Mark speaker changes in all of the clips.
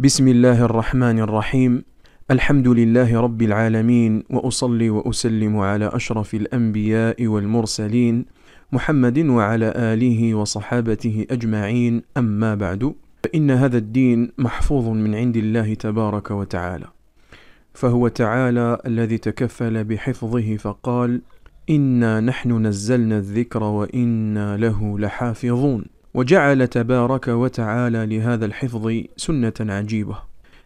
Speaker 1: بسم الله الرحمن الرحيم الحمد لله رب العالمين واصلي واسلم على اشرف الانبياء والمرسلين محمد وعلى اله وصحابته اجمعين اما بعد فان هذا الدين محفوظ من عند الله تبارك وتعالى فهو تعالى الذي تكفل بحفظه فقال انا نحن نزلنا الذكر وانا له لحافظون وجعل تبارك وتعالى لهذا الحفظ سنة عجيبة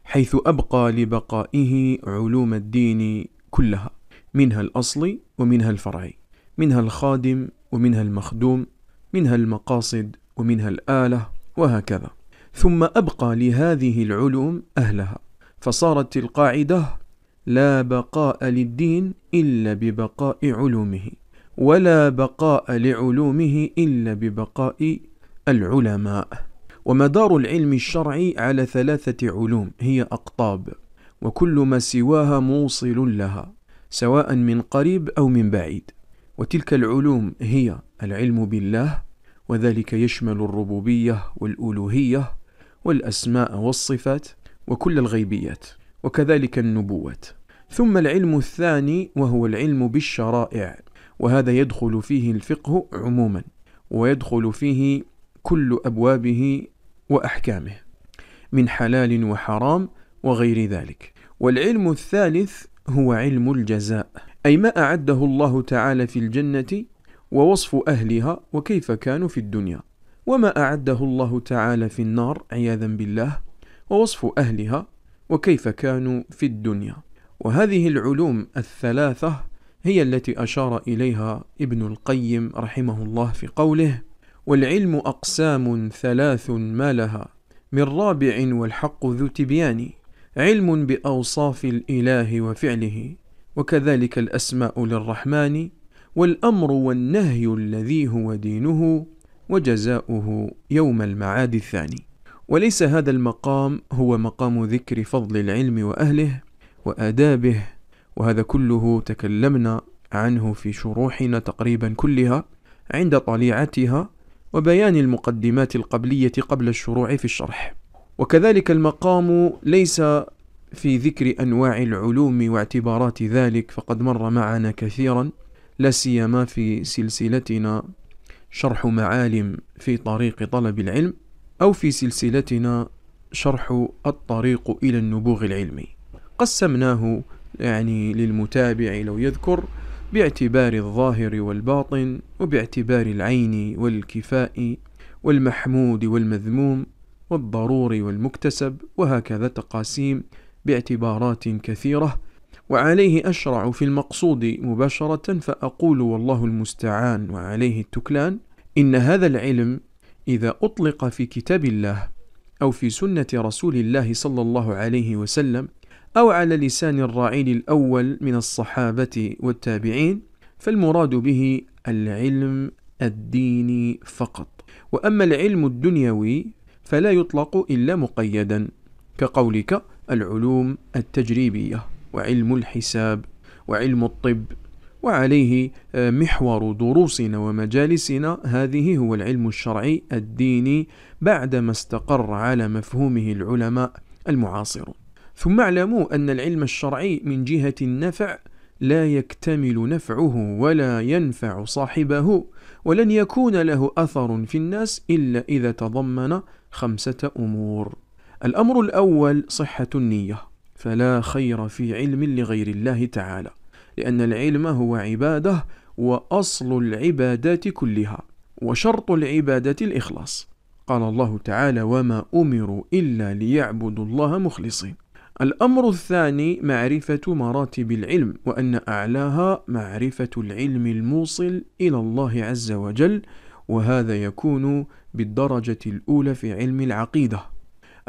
Speaker 1: حيث أبقى لبقائه علوم الدين كلها منها الأصل ومنها الفرعي منها الخادم ومنها المخدوم منها المقاصد ومنها الآلة وهكذا ثم أبقى لهذه العلوم أهلها فصارت القاعدة لا بقاء للدين إلا ببقاء علومه ولا بقاء لعلومه إلا ببقاء العلماء ومدار العلم الشرعي على ثلاثة علوم هي أقطاب وكل ما سواها موصل لها سواء من قريب أو من بعيد وتلك العلوم هي العلم بالله وذلك يشمل الربوبية والألوهية والأسماء والصفات وكل الغيبيات وكذلك النبوات ثم العلم الثاني وهو العلم بالشرائع وهذا يدخل فيه الفقه عموما ويدخل فيه كل أبوابه وأحكامه من حلال وحرام وغير ذلك والعلم الثالث هو علم الجزاء أي ما أعده الله تعالى في الجنة ووصف أهلها وكيف كانوا في الدنيا وما أعده الله تعالى في النار عياذا بالله ووصف أهلها وكيف كانوا في الدنيا وهذه العلوم الثلاثة هي التي أشار إليها ابن القيم رحمه الله في قوله والعلم أقسام ثلاث ما لها من رابع والحق ذو تبيان علم بأوصاف الإله وفعله وكذلك الأسماء للرحمن والأمر والنهي الذي هو دينه وجزاؤه يوم المعاد الثاني وليس هذا المقام هو مقام ذكر فضل العلم وأهله وآدابه وهذا كله تكلمنا عنه في شروحنا تقريبا كلها عند طليعتها وبيان المقدمات القبلية قبل الشروع في الشرح وكذلك المقام ليس في ذكر أنواع العلوم واعتبارات ذلك فقد مر معنا كثيرا لا سيما في سلسلتنا شرح معالم في طريق طلب العلم أو في سلسلتنا شرح الطريق إلى النبوغ العلمي قسمناه يعني للمتابع لو يذكر باعتبار الظاهر والباطن وباعتبار العين والكفاء والمحمود والمذموم والضروري والمكتسب وهكذا تقاسيم باعتبارات كثيرة وعليه أشرع في المقصود مباشرة فأقول والله المستعان وعليه التكلان إن هذا العلم إذا أطلق في كتاب الله أو في سنة رسول الله صلى الله عليه وسلم أو على لسان الراعين الأول من الصحابة والتابعين فالمراد به العلم الديني فقط وأما العلم الدنيوي فلا يطلق إلا مقيدا كقولك العلوم التجريبية وعلم الحساب وعلم الطب وعليه آه، محور دروسنا ومجالسنا هذه هو العلم الشرعي الديني بعدما استقر على مفهومه العلماء المعاصرون ثم اعلموا أن العلم الشرعي من جهة النفع لا يكتمل نفعه ولا ينفع صاحبه ولن يكون له أثر في الناس إلا إذا تضمن خمسة أمور الأمر الأول صحة النية فلا خير في علم لغير الله تعالى لأن العلم هو عبادة وأصل العبادات كلها وشرط العبادة الإخلاص قال الله تعالى وما أمروا إلا ليعبدوا الله مخلصين الأمر الثاني معرفة مراتب العلم وأن أعلاها معرفة العلم الموصل إلى الله عز وجل وهذا يكون بالدرجة الأولى في علم العقيدة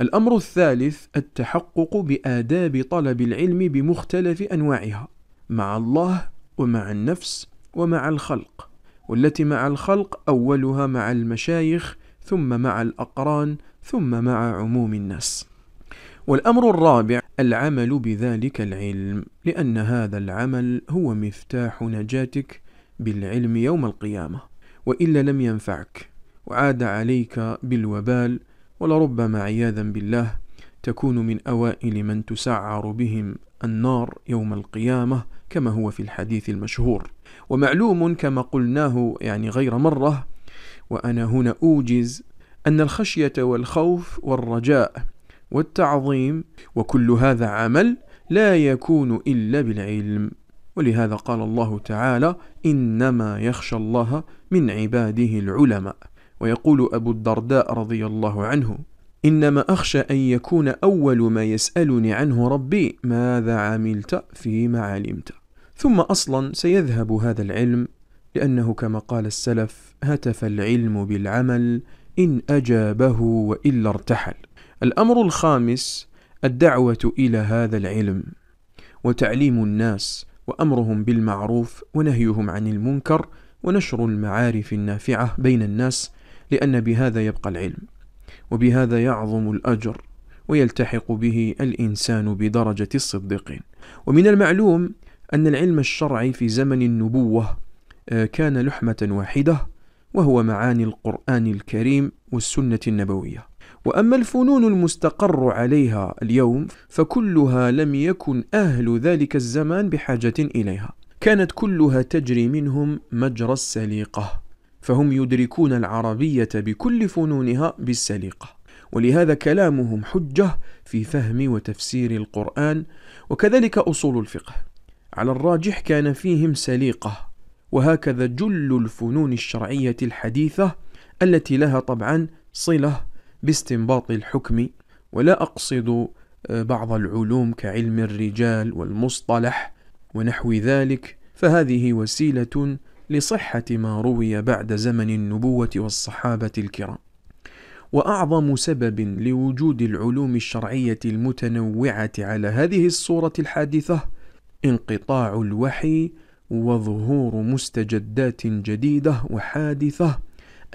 Speaker 1: الأمر الثالث التحقق بآداب طلب العلم بمختلف أنواعها مع الله ومع النفس ومع الخلق والتي مع الخلق أولها مع المشايخ ثم مع الأقران ثم مع عموم الناس والأمر الرابع العمل بذلك العلم لأن هذا العمل هو مفتاح نجاتك بالعلم يوم القيامة وإلا لم ينفعك وعاد عليك بالوبال ولربما عياذا بالله تكون من أوائل من تسعر بهم النار يوم القيامة كما هو في الحديث المشهور ومعلوم كما قلناه يعني غير مرة وأنا هنا أوجز أن الخشية والخوف والرجاء والتعظيم وكل هذا عمل لا يكون إلا بالعلم ولهذا قال الله تعالى إنما يخشى الله من عباده العلماء ويقول أبو الدرداء رضي الله عنه إنما أخشى أن يكون أول ما يسألني عنه ربي ماذا عملت فيما علمت ثم أصلا سيذهب هذا العلم لأنه كما قال السلف هتف العلم بالعمل إن أجابه وإلا ارتحل الأمر الخامس الدعوة إلى هذا العلم وتعليم الناس وأمرهم بالمعروف ونهيهم عن المنكر ونشر المعارف النافعة بين الناس لأن بهذا يبقى العلم وبهذا يعظم الأجر ويلتحق به الإنسان بدرجة الصديقين ومن المعلوم أن العلم الشرعي في زمن النبوة آه، كان لحمة واحدة وهو معاني القرآن الكريم والسنة النبوية واما الفنون المستقر عليها اليوم فكلها لم يكن اهل ذلك الزمان بحاجه اليها كانت كلها تجري منهم مجرى السليقه فهم يدركون العربيه بكل فنونها بالسليقه ولهذا كلامهم حجه في فهم وتفسير القران وكذلك اصول الفقه على الراجح كان فيهم سليقه وهكذا جل الفنون الشرعيه الحديثه التي لها طبعا صله باستنباط الحكم ولا أقصد آه، بعض العلوم كعلم الرجال والمصطلح ونحو ذلك فهذه وسيلة لصحة ما روي بعد زمن النبوة والصحابة الكرام وأعظم سبب لوجود العلوم الشرعية المتنوعة على هذه الصورة الحادثة انقطاع الوحي وظهور مستجدات جديدة وحادثة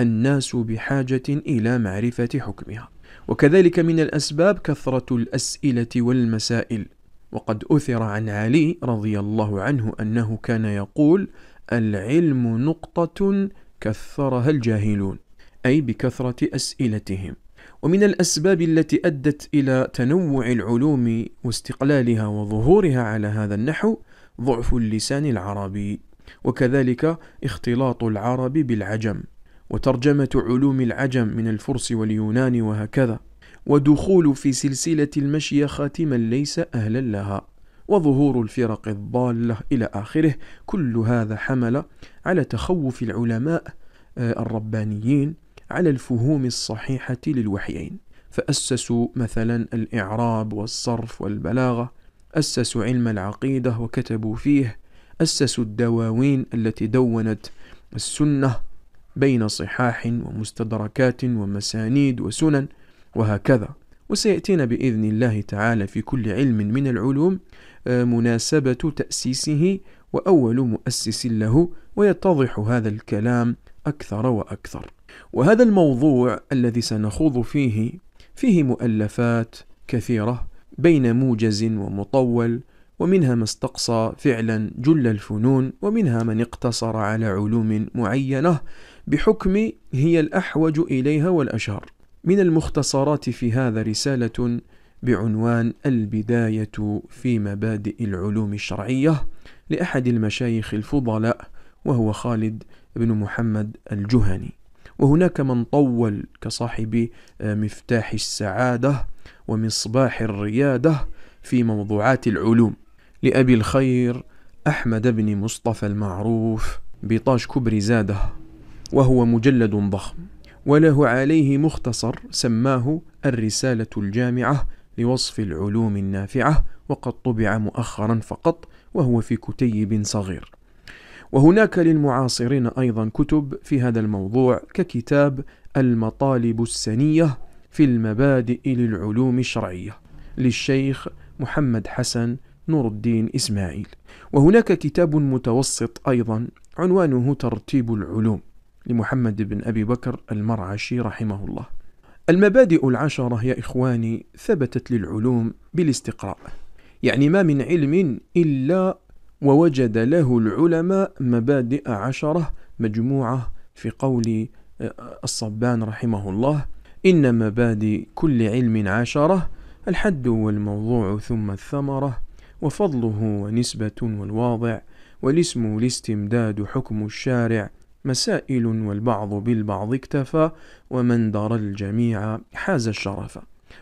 Speaker 1: الناس بحاجة إلى معرفة حكمها وكذلك من الأسباب كثرة الأسئلة والمسائل وقد أثر عن علي رضي الله عنه أنه كان يقول العلم نقطة كثرها الجاهلون أي بكثرة أسئلتهم ومن الأسباب التي أدت إلى تنوع العلوم واستقلالها وظهورها على هذا النحو ضعف اللسان العربي وكذلك اختلاط العرب بالعجم وترجمة علوم العجم من الفرس واليونان وهكذا ودخول في سلسلة المشي خاتما ليس أهلا لها وظهور الفرق الضالة إلى آخره كل هذا حمل على تخوف العلماء آه، الربانيين على الفهوم الصحيحة للوحيين فأسسوا مثلا الإعراب والصرف والبلاغة أسسوا علم العقيدة وكتبوا فيه أسسوا الدواوين التي دونت السنة بين صحاح ومستدركات ومسانيد وسنن وهكذا وسيأتينا بإذن الله تعالى في كل علم من العلوم آه، مناسبة تأسيسه وأول مؤسس له ويتضح هذا الكلام أكثر وأكثر وهذا الموضوع الذي سنخوض فيه فيه مؤلفات كثيرة بين موجز ومطول ومنها ما استقصى فعلا جل الفنون ومنها من اقتصر على علوم معينة بحكم هي الأحوج إليها والأشهر من المختصرات في هذا رسالة بعنوان البداية في مبادئ العلوم الشرعية لأحد المشايخ الفضلاء وهو خالد بن محمد الجهني وهناك من طول كصاحب آه، مفتاح السعادة ومصباح الريادة في موضوعات العلوم لأبي الخير أحمد بن مصطفى المعروف بطاش كبر زاده وهو مجلد ضخم وله عليه مختصر سماه الرسالة الجامعة لوصف العلوم النافعة وقد طبع مؤخرا فقط وهو في كتيب صغير وهناك للمعاصرين أيضا كتب في هذا الموضوع ككتاب المطالب السنية في المبادئ للعلوم الشرعية للشيخ محمد حسن نور الدين إسماعيل وهناك كتاب متوسط أيضا عنوانه ترتيب العلوم لمحمد بن أبي بكر المرعشي رحمه الله المبادئ العشرة يا إخواني ثبتت للعلوم بالاستقراء يعني ما من علم إلا ووجد له العلماء مبادئ عشرة مجموعة في قول آه، الصبان رحمه الله إن مبادئ كل علم عشرة الحد والموضوع ثم الثمرة وفضله ونسبة والواضع والاسم الاستمداد حكم الشارع مسائل والبعض بالبعض اكتفى ومن درى الجميع حاز الشرف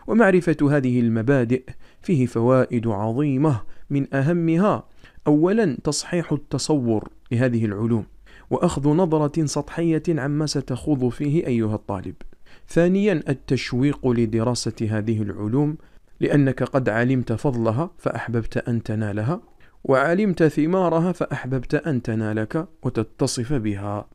Speaker 1: ومعرفة هذه المبادئ فيه فوائد عظيمة من أهمها أولا تصحيح التصور لهذه العلوم وأخذ نظرة سطحية عما ستخوض فيه أيها الطالب ثانيا التشويق لدراسة هذه العلوم لأنك قد علمت فضلها فأحببت أن تنالها وعلمت ثمارها فأحببت أن تنالك وتتصف بها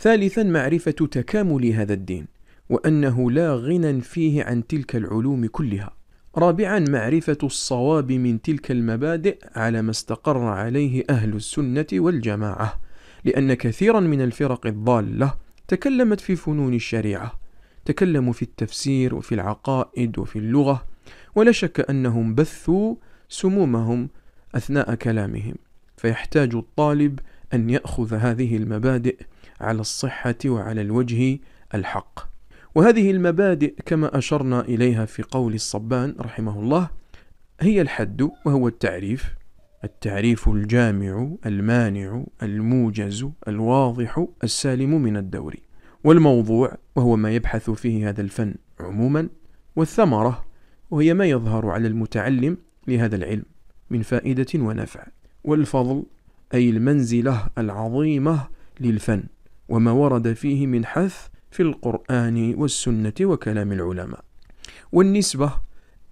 Speaker 1: ثالثا معرفة تكامل هذا الدين وأنه لا غنى فيه عن تلك العلوم كلها رابعا معرفة الصواب من تلك المبادئ على ما استقر عليه أهل السنة والجماعة لأن كثيرا من الفرق الضالة تكلمت في فنون الشريعة تكلموا في التفسير وفي العقائد وفي اللغة ولا شك أنهم بثوا سمومهم أثناء كلامهم فيحتاج الطالب أن يأخذ هذه المبادئ على الصحة وعلى الوجه الحق وهذه المبادئ كما أشرنا إليها في قول الصبان رحمه الله هي الحد وهو التعريف التعريف الجامع المانع الموجز الواضح السالم من الدور والموضوع وهو ما يبحث فيه هذا الفن عموما والثمرة وهي ما يظهر على المتعلم لهذا العلم من فائدة ونفع والفضل أي المنزلة العظيمة للفن وما ورد فيه من حث في القرآن والسنة وكلام العلماء والنسبة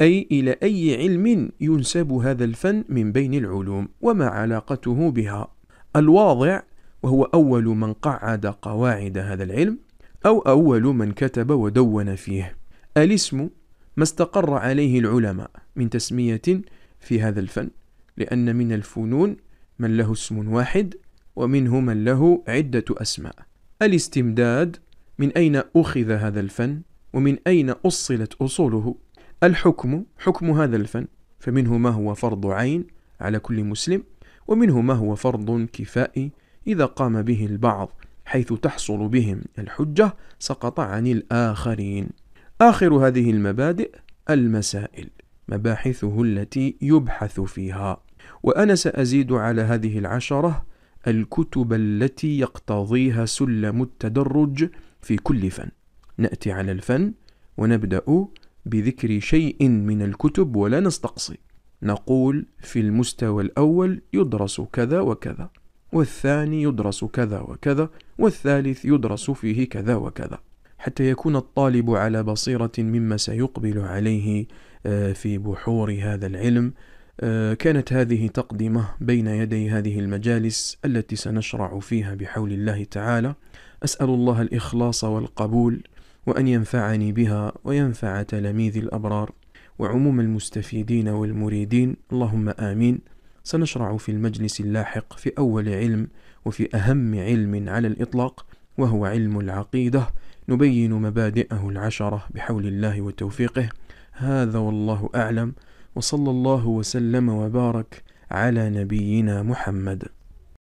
Speaker 1: أي إلى أي علم ينسب هذا الفن من بين العلوم وما علاقته بها الواضع وهو أول من قعد قواعد هذا العلم أو أول من كتب ودون فيه الاسم ما استقر عليه العلماء من تسمية في هذا الفن لأن من الفنون من له اسم واحد ومنه من له عدة أسماء الاستمداد من أين أخذ هذا الفن ومن أين أصلت أصوله الحكم حكم هذا الفن فمنه ما هو فرض عين على كل مسلم ومنه ما هو فرض كفائي إذا قام به البعض حيث تحصل بهم الحجة سقط عن الآخرين آخر هذه المبادئ المسائل مباحثه التي يبحث فيها وأنا سأزيد على هذه العشرة الكتب التي يقتضيها سلم التدرج في كل فن نأتي على الفن ونبدأ بذكر شيء من الكتب ولا نستقصي نقول في المستوى الأول يدرس كذا وكذا والثاني يدرس كذا وكذا والثالث يدرس فيه كذا وكذا حتى يكون الطالب على بصيرة مما سيقبل عليه آه، في بحور هذا العلم آه، كانت هذه تقدمة بين يدي هذه المجالس التي سنشرع فيها بحول الله تعالى أسأل الله الإخلاص والقبول وأن ينفعني بها وينفع تلاميذ الأبرار وعموم المستفيدين والمريدين اللهم آمين سنشرع في المجلس اللاحق في أول علم وفي أهم علم على الإطلاق وهو علم العقيدة نبين مبادئه العشرة بحول الله وتوفيقه هذا والله أعلم وصلى الله وسلم وبارك على نبينا محمد